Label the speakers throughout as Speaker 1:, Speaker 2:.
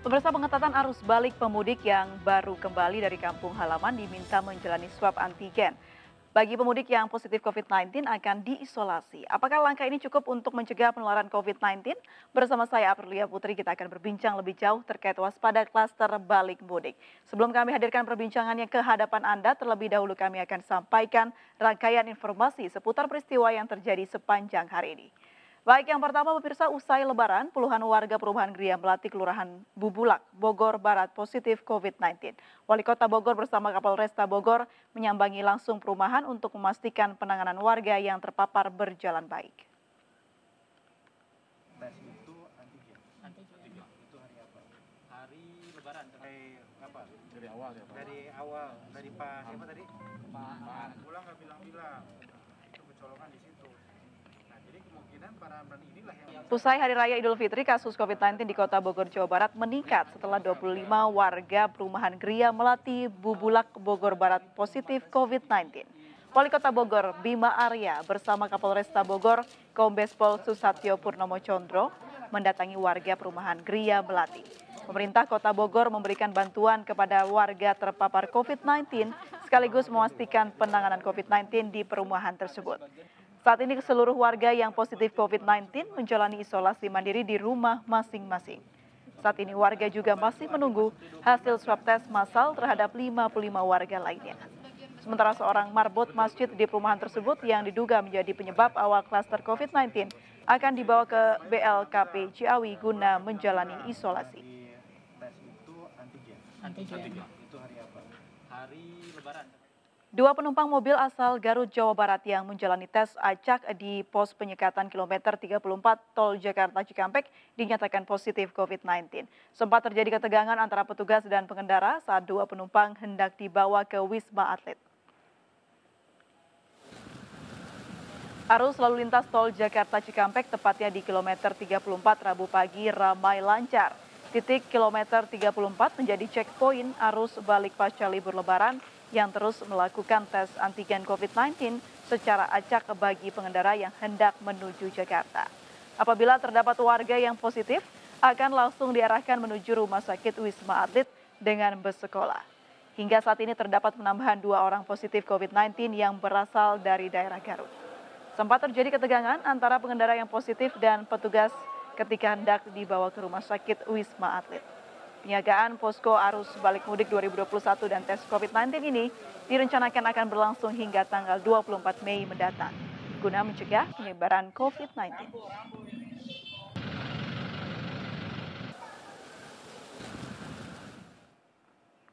Speaker 1: Pemirsa pengetatan arus balik pemudik yang baru kembali dari kampung halaman diminta menjalani swab antigen. Bagi pemudik yang positif COVID-19 akan diisolasi. Apakah langkah ini cukup untuk mencegah penularan COVID-19? Bersama saya Aprilia Putri kita akan berbincang lebih jauh terkait waspada klaster balik mudik. Sebelum kami hadirkan perbincangannya ke hadapan Anda, terlebih dahulu kami akan sampaikan rangkaian informasi seputar peristiwa yang terjadi sepanjang hari ini. Baik, yang pertama pemirsa usai lebaran, puluhan warga perumahan Gria Melati, Kelurahan Bubulak, Bogor Barat positif COVID-19. Wali Kota Bogor bersama Kapolresta Bogor menyambangi langsung perumahan untuk memastikan penanganan warga yang terpapar berjalan baik. Usai Hari Raya Idul Fitri, kasus COVID-19 di Kota Bogor, Jawa Barat meningkat setelah 25 warga perumahan Gria Melati Bubulak Bogor Barat positif COVID-19. Wali Kota Bogor, Bima Arya bersama Kapolresta Bogor, Kombes Pol Susatyo Purnomo Chondro mendatangi warga perumahan Gria Melati. Pemerintah Kota Bogor memberikan bantuan kepada warga terpapar COVID-19 sekaligus memastikan penanganan COVID-19 di perumahan tersebut. Saat ini seluruh warga yang positif COVID-19 menjalani isolasi mandiri di rumah masing-masing. Saat ini warga juga masih menunggu hasil swab tes massal terhadap 55 warga lainnya. Sementara seorang marbot masjid di perumahan tersebut yang diduga menjadi penyebab awal klaster COVID-19 akan dibawa ke BLKP Ciawi guna menjalani isolasi. Antigen. Antigen hari Lebaran. Dua penumpang mobil asal Garut, Jawa Barat yang menjalani tes acak di pos penyekatan kilometer 34 Tol Jakarta Cikampek dinyatakan positif COVID-19. Sempat terjadi ketegangan antara petugas dan pengendara saat dua penumpang hendak dibawa ke Wisma Atlet. Arus lalu lintas Tol Jakarta Cikampek tepatnya di kilometer 34 Rabu pagi ramai lancar titik kilometer 34 menjadi checkpoint arus balik pasca libur lebaran yang terus melakukan tes antigen COVID-19 secara acak bagi pengendara yang hendak menuju Jakarta. Apabila terdapat warga yang positif, akan langsung diarahkan menuju rumah sakit Wisma Atlet dengan bus sekolah. Hingga saat ini terdapat penambahan dua orang positif COVID-19 yang berasal dari daerah Garut. Sempat terjadi ketegangan antara pengendara yang positif dan petugas ketika hendak dibawa ke rumah sakit Wisma Atlet. Penyagaan posko arus balik mudik 2021 dan tes COVID-19 ini direncanakan akan berlangsung hingga tanggal 24 Mei mendatang guna mencegah penyebaran COVID-19.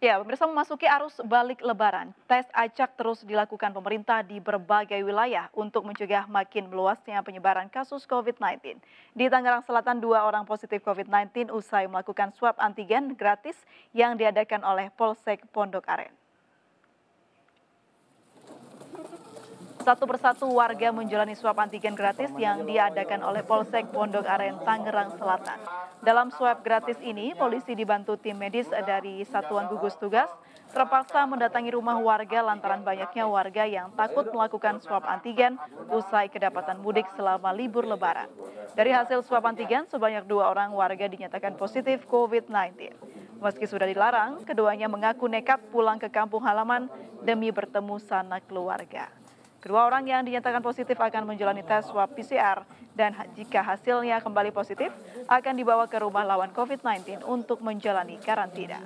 Speaker 1: Ya, pemirsa memasuki arus balik lebaran, tes acak terus dilakukan pemerintah di berbagai wilayah untuk mencegah makin meluasnya penyebaran kasus COVID-19. Di Tangerang Selatan, dua orang positif COVID-19 usai melakukan swab antigen gratis yang diadakan oleh Polsek Pondok Aren. Satu persatu warga menjalani swab antigen gratis yang diadakan oleh Polsek Pondok Aren Tangerang Selatan. Dalam swab gratis ini, polisi dibantu tim medis dari Satuan Gugus Tugas terpaksa mendatangi rumah warga lantaran banyaknya warga yang takut melakukan swab antigen usai kedapatan mudik selama libur lebaran. Dari hasil swab antigen, sebanyak dua orang warga dinyatakan positif COVID-19. Meski sudah dilarang, keduanya mengaku nekat pulang ke kampung halaman demi bertemu sanak keluarga. Kedua orang yang dinyatakan positif akan menjalani tes swab PCR dan jika hasilnya kembali positif akan dibawa ke rumah lawan COVID-19 untuk menjalani karantina.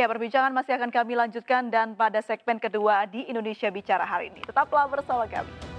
Speaker 1: Ya, perbincangan masih akan kami lanjutkan dan pada segmen kedua di Indonesia Bicara hari ini. Tetaplah bersama kami.